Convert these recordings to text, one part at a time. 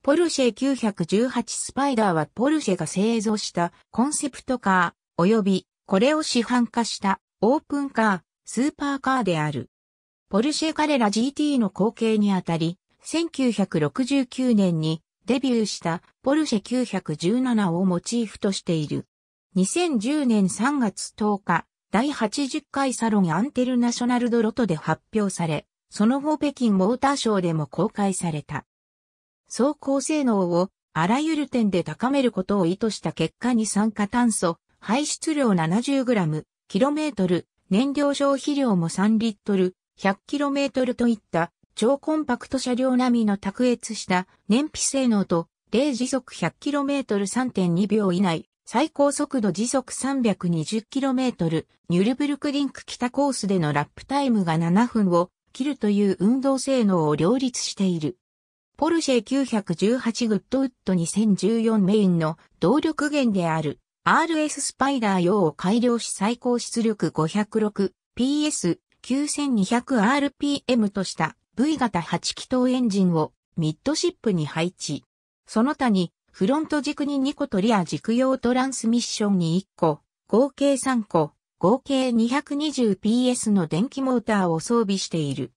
ポルシェ918スパイダーはポルシェが製造したコンセプトカー、及びこれを市販化したオープンカー、スーパーカーである。ポルシェカレラ GT の後継にあたり、1969年にデビューしたポルシェ917をモチーフとしている。2010年3月10日、第80回サロンアンテルナショナルドロトで発表され、その後北京モーターショーでも公開された。走行性能をあらゆる点で高めることを意図した結果に酸化炭素、排出量 70g、km、燃料消費量も3リットル、100km といった超コンパクト車両並みの卓越した燃費性能と、0時速 100km3.2 秒以内、最高速度時速 320km、ニュルブルクリンク北コースでのラップタイムが7分を切るという運動性能を両立している。ポルシェ918グッドウッド2014メインの動力源である RS スパイダー用を改良し最高出力 506PS9200RPM とした V 型8気筒エンジンをミッドシップに配置。その他にフロント軸に2個とリア軸用トランスミッションに1個、合計3個、合計 220PS の電気モーターを装備している。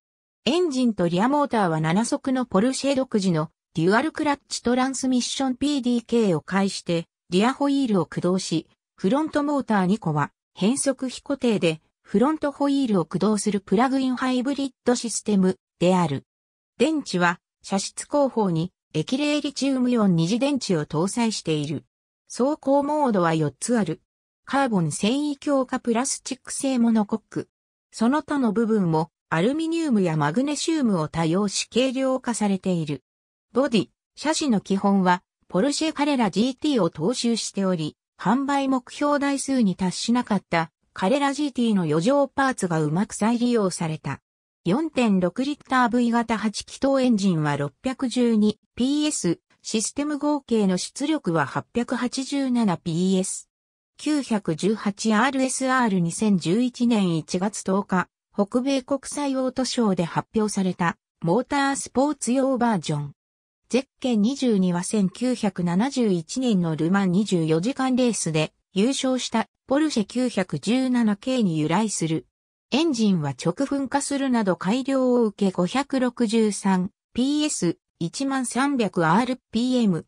エンジンとリアモーターは7速のポルシェ独自のデュアルクラッチトランスミッション PDK を介してリアホイールを駆動し、フロントモーター2個は変速非固定でフロントホイールを駆動するプラグインハイブリッドシステムである。電池は車室後方に液冷リチウムイオン二次電池を搭載している。走行モードは4つある。カーボン繊維強化プラスチック製モノコック。その他の部分もアルミニウムやマグネシウムを多用し軽量化されている。ボディ、車種の基本は、ポルシェカレラ GT を踏襲しており、販売目標台数に達しなかったカレラ GT の余剰パーツがうまく再利用された。4.6リッター V 型8気筒エンジンは 612PS、システム合計の出力は 887PS。918RSR2011 年1月10日。北米国際オートショーで発表されたモータースポーツ用バージョン。ゼッケン22は1971年のルマン24時間レースで優勝したポルシェ 917K に由来する。エンジンは直噴火するなど改良を受け 563PS1300rpm。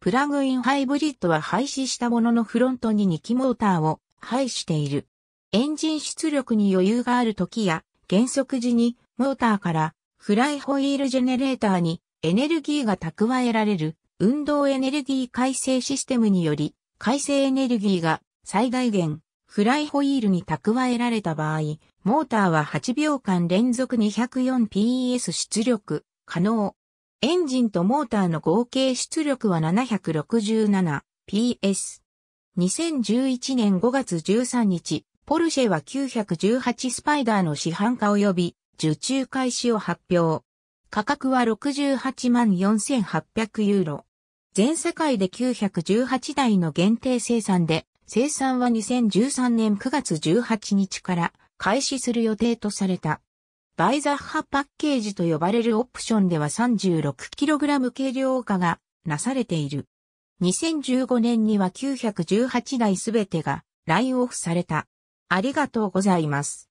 プラグインハイブリッドは廃止したもののフロントに2機モーターを廃している。エンジン出力に余裕がある時や、減速時にモーターからフライホイールジェネレーターにエネルギーが蓄えられる運動エネルギー改正システムにより、改正エネルギーが最大限フライホイールに蓄えられた場合、モーターは8秒間連続 204PS 出力可能。エンジンとモーターの合計出力は 767PS。2011年5月13日、ポルシェは918スパイダーの市販化及び受注開始を発表。価格は68万4800ユーロ。全世界で918台の限定生産で、生産は2013年9月18日から開始する予定とされた。バイザッハパッケージと呼ばれるオプションでは 36kg 軽量化がなされている。2015年には918台すべてがラインオフされた。ありがとうございます。